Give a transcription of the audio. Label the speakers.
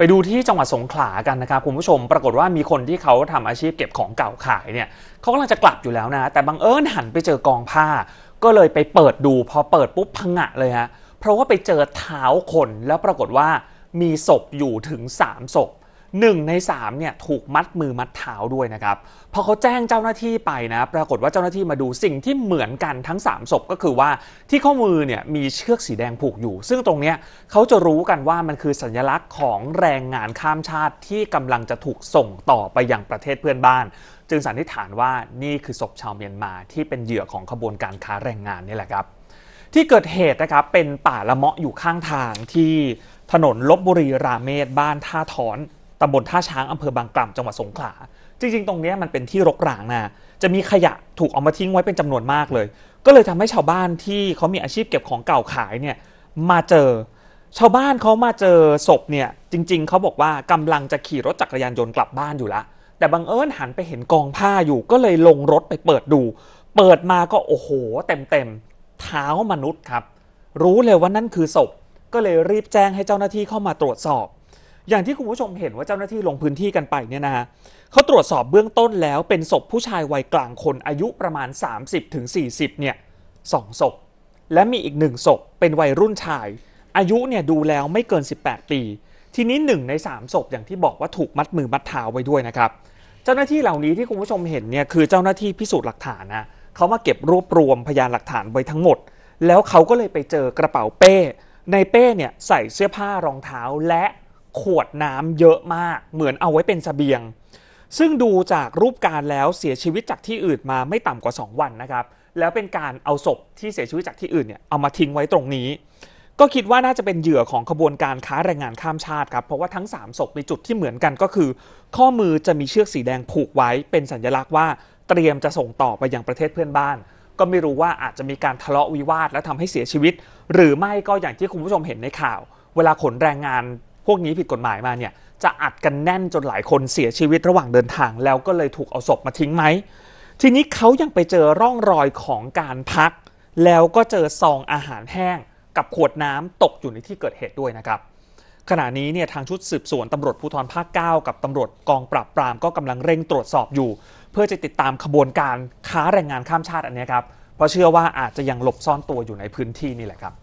Speaker 1: ไปดูที่จังหวัดสงขลากันนะครับคุณผู้ชม ปรากฏว่ามีคนที่เขาทำอาชีพเก็บของเก่าขายเนี่ยเขากำลังจะกลับอยู่แล้วนะแต่บังเอิญหันไปเจอกองผ้า ก็เลยไปเปิดดูพอเปิดปุ๊บพังะเลยฮะเพราะว่าไปเจอเท้าคนแล้วปรากฏว่ามีศพอยู่ถึง3ศพหนึ่งในสามเนี่ยถูกมัดมือมัดเท้าด้วยนะครับ พอเขาแจ้งเจ้าหน้าที่ไปนะปรากฏว่าเจ้าหน้าที่มาดูสิ่งที่เหมือนกันทั้ง 3 ศพก็คือว่าที่ข้อมือเนี่ยมีเชือกสีแดงผูกอยู่ ซึ่งตรงเนี้ยเขาจะรู้กันว่ามันคือสัญลักษณ์ของแรงงานข้ามชาติที่กำลังจะถูกส่งต่อไปอยังประเทศเพื่อนบ้าน จึงสันนิษฐานว่านี่คือศพชาวเมียนมาที่เป็นเหยื่อของขบวนการค้าแรงงานนี่แหละครับ ที่เกิดเหตุนะครับเป็นป่าละเมาะอยู่ข้างทางที่ถนนลบบุรีราเมศบ้านท่าถอนตำบลท่าช้างอำเภอบางกล่ำจังหวัดสงขลาจริง ๆ ตรงนี้มันเป็นที่รกร้างนะจะมีขยะถูกเอามาทิ้งไว้เป็นจำนวนมากเลย ก็เลยทำให้ชาวบ้านที่เขามีอาชีพเก็บของเก่าขายเนี่ยมาเจอ ชาวบ้านเขามาเจอศพเนี่ย จริงๆ เขาบอกว่ากำลังจะขี่รถจักรยานยนต์กลับบ้านอยู่ละแต่บังเอิญหันไปเห็นกองผ้าอยู่ ก็เลยลงรถไปเปิดดู เปิดมาก็โอ้โหเต็มๆเท้ามนุษย์ครับ รู้เลยว่านั่นคือศพ ก็เลยรีบแจ้งให้เจ้าหน้าที่เข้ามาตรวจสอบอย่างที่คุณผู้ชมเห็นว่าเจ้าหน้าที่ลงพื้นที่กันไปเนี่ยนะฮะเขาตรวจสอบเบื้องต้นแล้วเป็นศพผู้ชายวัยกลางคนอายุประมาณ 30-40เนี่ยสองศพและมีอีกหนึ่งศพเป็นวัยรุ่นชาย อายุเนี่ยดูแล้วไม่เกิน 18 ปีทีนี้หนึ่งในสามศพอย่างที่บอกว่าถูกมัดมือมัดเท้าไว้ด้วยนะครับเจ้าหน้าที่เหล่านี้ที่คุณผู้ชมเห็นเนี่ยคือเจ้าหน้าที่พิสูจน์หลักฐานนะเขามาเก็บรวบรวมพยานหลักฐานไว้ทั้งหมด แล้วเขาก็เลยไปเจอกระเป๋าเป้ ในเป้เนี่ยใส่เสื้อผ้ารองเท้าและขวดน้ำเยอะมาก เหมือนเอาไว้เป็นสเสบียง ซึ่งดูจากรูปการแล้วเสียชีวิตจากที่อื่นมาไม่ต่ำกว่า 2 วันนะครับ แล้วเป็นการเอาศพที่เสียชีวิตจากที่อื่นเนี่ยเอามาทิ้งไว้ตรงนี้ ก็คิดว่าน่าจะเป็นเหยื่อของขบวนการค้าแรงงานข้ามชาติครับ เพราะว่าทั้ง3ศพในจุดที่เหมือนกันก็คือ ข้อมือจะมีเชือกสีแดงผูกไว้เป็นสัญลักษณ์ว่า เตรียมจะส่งต่อไปยังประเทศเพื่อนบ้าน ก็ไม่รู้ว่าอาจจะมีการทะเลาะวิวาท และทำให้เสียชีวิต หรือไม่ก็อย่างที่คุณผู้ชมเห็นในข่าว เวลาขนแรงงานวกนี้ผิดกฎหมายมาเนี่ยจะอัดกันแน่นจนหลายคนเสียชีวิตระหว่างเดินทางแล้วก็เลยถูกเอาศพมาทิ้งไหม ทีนี้เขายังไปเจอร่องรอยของการพักแล้วก็เจอซองอาหารแห้งกับขวดน้ำตกอยู่ในที่เกิดเหตุด้วยนะครับขณะนี้เนี่ยทางชุดสืบสวนตำรวจภูธรภาค9กับตำรวจกองปราบปรามก็กำลังเร่งตรวจสอบอยู่ เพื่อจะติดตามขบวนการค้าแรงงานข้ามชาติอันนี้ครับเพราะเชื่อว่าอาจจะยังหลบซ่อนตัวอยู่ในพื้นที่นี่แหละครับ